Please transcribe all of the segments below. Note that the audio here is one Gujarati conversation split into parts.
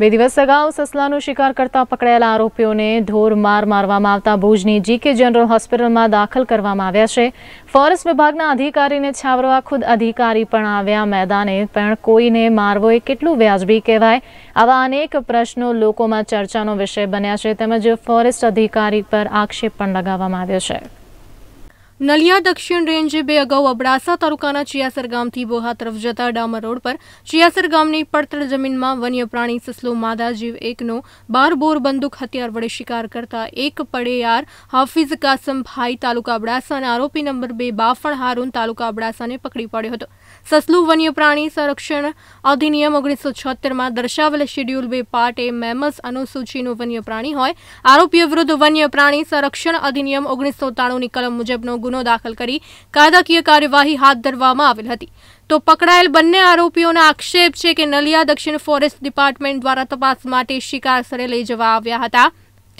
બે દિવસ અગાઉ સસલાનો શિકાર કરતા પકડાયેલા આરોપીઓને ઢોર માર મારવામાં આવતા ભુજની જીકે જનરલ હોસ્પિટલમાં દાખલ કરવામાં આવ્યા છે ફોરેસ્ટ વિભાગના અધિકારીને છાવરવા ખુદ અધિકારી પણ આવ્યા મેદાને પણ કોઈને મારવો એ કેટલું વ્યાજબી કહેવાય આવા અનેક પ્રશ્નો લોકોમાં ચર્ચાનો વિષય બન્યા છે તેમજ ફોરેસ્ટ અધિકારી પર આક્ષેપ પણ લગાવવામાં આવ્યો છે નલિયા દક્ષિણ રેન્જે બે અગાઉ અબડાસા તાલુકાના ચિયાસર ગામથી બોહા તરફ જતા ડામર રોડ પર ચિયાસર ગામની પડતર જમીનમાં વન્ય પ્રાણી સસલો માદા જીવ એકનો બાર બોર બંદૂક હથિયાર વડે શિકાર કરતા એક પડેયાર હાફિઝ કાસમભાઈ તાલુકા અબડાસા આરોપી નંબર બે બાફણ હારૂન તાલુકા અબડાસાને પકડી પાડ્યો હતો સસલું વન્ય પ્રાણી સંરક્ષણ અધિનિયમ ઓગણીસો છોતેરમાં દર્શાવેલ શેડ્યુલ બે પાર્ટ એ મેમસ અનુસૂચિનું વન્ય પ્રાણી હોય આરોપી વિરુદ્ધ વન્ય પ્રાણી સંરક્ષણ અધિનિયમ ઓગણીસો તાણુંની કલમ મુજબનો ગુનો ગુનો દાખલ કરી કાયદાકીય કાર્યવાહી હાથ ધરવામાં આવેલ હતી તો પકડાયેલ બંને આરોપીઓના આક્ષેપ છે કે નલિયા દક્ષિણ ફોરેસ્ટ ડિપાર્ટમેન્ટ દ્વારા તપાસ માટે શિકાર સ્થળે લઈ જવા આવ્યા હતા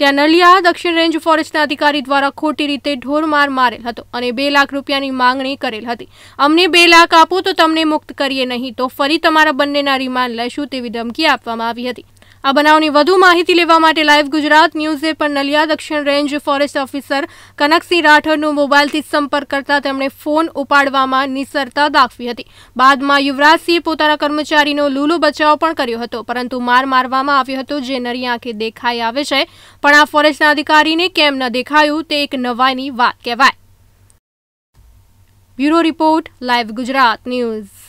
ત્યાં નલિયા દક્ષિણ રેન્જ ફોરેસ્ટના અધિકારી દ્વારા ખોટી રીતે ઢોરમાર મારેલ હતો અને બે લાખ રૂપિયાની માંગણી કરેલ હતી અમને બે લાખ આપો તો તમને મુક્ત કરીએ નહીં તો ફરી તમારા બંનેના રિમાન્ડ લેશું તેવી ધમકી આપવામાં આવી હતી આ બનાવની વધુ માહિતી લેવા માટે લાઈવ ગુજરાત ન્યૂઝે પણ નલિયા દક્ષિણ રેન્જ ફોરેસ્ટ ઓફિસર કનકસિંહ રાઠોડનો મોબાઈલથી સંપર્ક કરતા તેમણે ફોન ઉપાડવામાં નિસરતા દાખવી હતી બાદમાં યુવરાજસિંહ પોતાના કર્મચારીનો લૂલો બચાવ પણ કર્યો હતો પરંતુ માર મારવામાં આવ્યો હતો જે નરી આંખે દેખાઈ આવે છે પણ આ ફોરેસ્ટના અધિકારીને કેમ ન દેખાયું તે એક નવાઈની વાત કહેવાય bureau report live Gujarat news